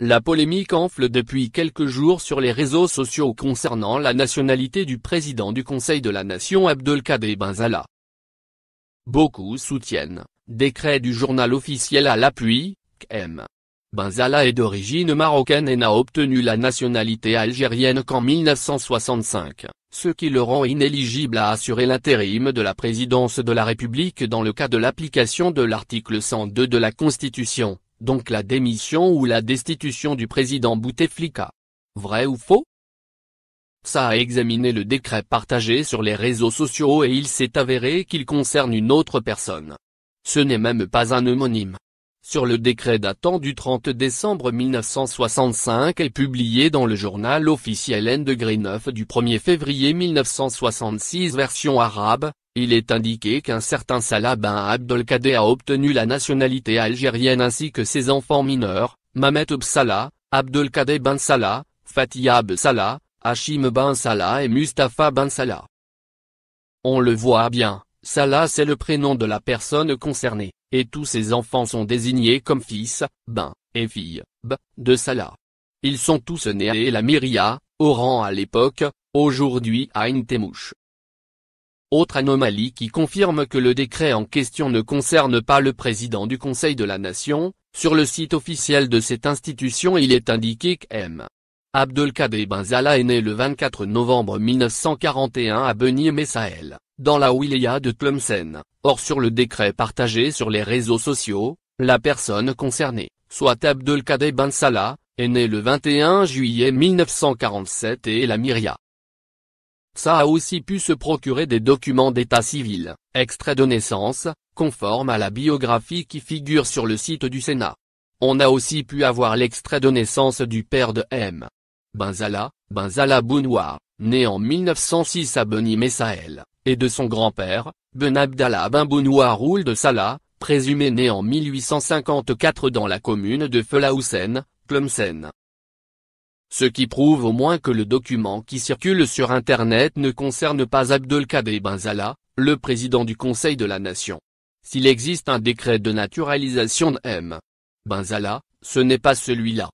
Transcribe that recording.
La polémique enfle depuis quelques jours sur les réseaux sociaux concernant la nationalité du président du Conseil de la Nation Abdelkader Benzala. Beaucoup soutiennent, décret du journal officiel à l'appui, M. Benzala est d'origine marocaine et n'a obtenu la nationalité algérienne qu'en 1965, ce qui le rend inéligible à assurer l'intérim de la présidence de la République dans le cas de l'application de l'article 102 de la Constitution donc la démission ou la destitution du président Bouteflika. Vrai ou faux Ça a examiné le décret partagé sur les réseaux sociaux et il s'est avéré qu'il concerne une autre personne. Ce n'est même pas un homonyme. Sur le décret datant du 30 décembre 1965 et publié dans le journal officiel N de 9 du 1er février 1966 version arabe, il est indiqué qu'un certain Salah Ben Abdelkader a obtenu la nationalité algérienne ainsi que ses enfants mineurs, Mamet Salah, Abdelkadeh Ben Salah, Ab Salah, Hachim Ben Salah et Mustapha Ben Salah. On le voit bien, Salah c'est le prénom de la personne concernée, et tous ses enfants sont désignés comme fils, Ben, et fille, B, de Salah. Ils sont tous nés à El Amiria, au à l'époque, aujourd'hui à Intemouche. Autre anomalie qui confirme que le décret en question ne concerne pas le président du Conseil de la Nation, sur le site officiel de cette institution il est indiqué que M. Abdelkader Benzala est né le 24 novembre 1941 à Beni Messael, dans la wilaya de Tlemcen. Or sur le décret partagé sur les réseaux sociaux, la personne concernée, soit Abdelkader Benzala, est né le 21 juillet 1947 et la Myria, ça a aussi pu se procurer des documents d'état civil, extraits de naissance, conformes à la biographie qui figure sur le site du Sénat. On a aussi pu avoir l'extrait de naissance du père de M. Benzala, Benzala Bounoir, né en 1906 à Beni Messael, et de son grand-père, Ben Abdallah Ben de Salah, présumé né en 1854 dans la commune de Felaoussen, Plumsen ce qui prouve au moins que le document qui circule sur Internet ne concerne pas Abdelkader Benzala, le président du Conseil de la Nation. S'il existe un décret de naturalisation de M. Benzala, ce n'est pas celui-là.